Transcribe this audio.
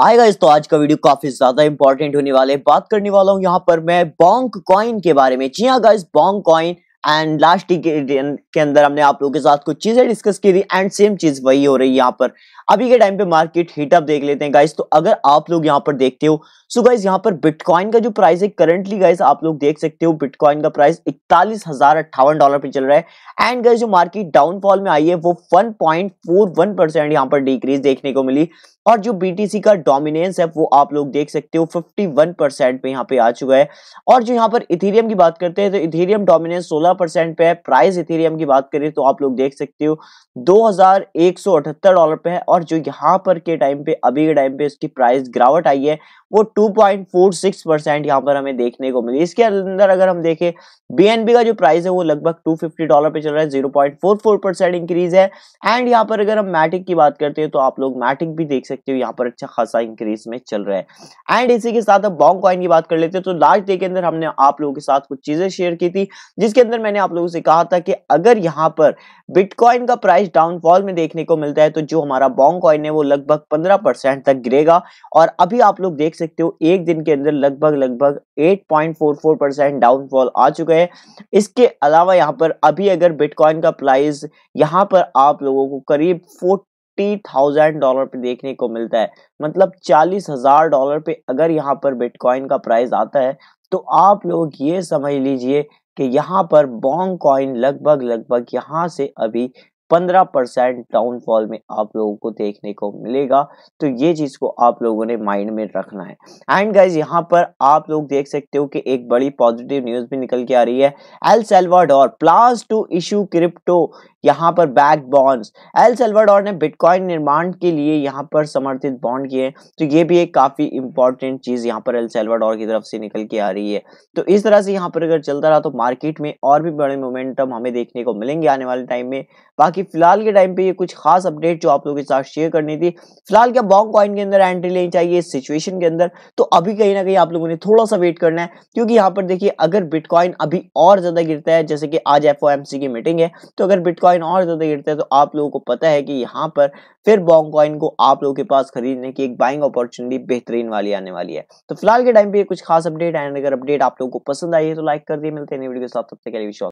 आएगा इस तो आज का वीडियो काफी ज्यादा इंपॉर्टेंट होने वाले बात करने वाला हूँ यहाँ पर मैं बॉन्क कॉइन के बारे में जी हाँ गाइस बॉन्क कॉइन एंड लास्ट के अंदर हमने आप लोगों के साथ कुछ चीजें डिस्कस की थी एंड सेम चीज वही हो रही है यहाँ पर अभी के टाइम पे मार्केट हीटअप देख लेते हैं गाइस तो अगर आप लोग यहाँ पर देखते हो सो गाइज गाइस यहाँ पर बिटकॉइन का जो प्राइस है करंटली गाइस आप लोग देख सकते हो बिटकॉइन का प्राइस इकतालीस हजार अट्ठावन डॉलर पे चल रहा है एंड गाइस जो मार्केट डाउनफॉल में आई है वो one point four one percent यहाँ पर डिक्रीज देखने को मिली और जो BTC का डोमिनेंस है वो आप लोग देख सकते हो 51 परसेंट पे यहाँ पे आ चुका है और जो यहाँ पर इथेरियम की बात करते हैं तो इथेरियम डोमिनेंस 16 परसेंट पे है प्राइस इथेरियम की बात करें तो आप लोग देख सकते हो 2178 डॉलर पे है और जो यहाँ पर के टाइम पे अभी के टाइम पे इसकी प्राइस गिरावट आई है वो 2.46 परसेंट यहाँ पर हमें देखने को मिली इसके अंदर अगर हम देखें बीएनबी का जो प्राइस है वो लगभग 250 डॉलर पे चल रहा है 0.44 परसेंट इंक्रीज है एंड यहाँ पर अगर हम मैटिक की बात करते हैं तो आप लोग मैटिक भी देख सकते हो यहाँ पर अच्छा खासा इंक्रीज में चल रहा है एंड इसी के साथ अब बॉन्ग कॉइन की बात कर लेते हैं तो लास्ट डे के अंदर हमने आप लोगों के साथ कुछ चीजें शेयर की थी जिसके अंदर मैंने आप लोगों से कहा था कि अगर यहाँ पर बिटकॉइन का प्राइस डाउनफॉल में देखने को मिलता है तो जो हमारा बॉन्ग कॉइन है वो लगभग पंद्रह तक गिरेगा और अभी आप लोग देख सकते हो एक दिन के अंदर लगभग लगभग एट डाउनफॉल आ चुका है इसके अलावा यहाँ पर अभी अगर बिटकॉइन का प्राइस यहाँ पर आप लोगों को करीब फोर्टी फिफ्टी थाउजेंड डॉलर पे देखने को मिलता है मतलब चालीस हजार डॉलर पे अगर यहाँ पर बिटकॉइन का प्राइस आता है तो आप लोग ये समझ लीजिए कि यहाँ पर बॉन्ग कॉइन लगभग लगभग यहाँ से अभी पंद्रह परसेंट डाउनफॉल में आप लोगों को देखने को मिलेगा तो ये चीज़ को आप लोगों ने माइंड में रखना है एंड गाइज यहाँ पर आप लोग देख सकते हो कि एक बड़ी पॉजिटिव न्यूज़ भी निकल के आ रही है El Salvador plans to issue crypto यहाँ पर बैक बॉन्ड्स एल सेल्वाडोर ने बिटकॉइन निर्माण के लिए यहाँ पर समर्थित बॉन्ड किए तो ये भी एक काफी इंपॉर्टेंट चीज यहाँ पर एल सेल्वाडोर की तरफ से निकल के आ रही है तो इस तरह से यहाँ पर अगर चलता रहा तो मार्केट में और भी बड़े मोमेंटम हमें देखने को मिलेंगे आने वाले टाइम में बाकी फिलहाल के टाइम पे ये कुछ खास अपडेट जो आप लोगों के साथ शेयर करनी थी फिलहाल क्या बॉन्ग कॉइन के अंदर एंट्री लेनी चाहिए इस सिचुएशन के अंदर तो अभी कहीं ना कहीं आप लोगों ने थोड़ा सा वेट करना है क्योंकि यहाँ पर देखिए अगर बिटकॉइन अभी और ज्यादा गिरता है जैसे कि आज एफ की मीटिंग है तो अगर बिटकॉइन कॉइन और ज़्यादा गिरते हैं तो आप लोगों को पता है कि यहाँ पर फिर बॉन्ग कॉइन को आप लोगों के पास खरीदने की एक बाइंग अपॉर्चुनिटी बेहतरीन वाली आने वाली है तो फिलहाल के टाइम पे कुछ खास अपडेट एंड अगर अपडेट आप लोगों को पसंद आई है तो लाइक कर दिए मिलते हैं वीडियो के साथ सबसे पहले विश्वास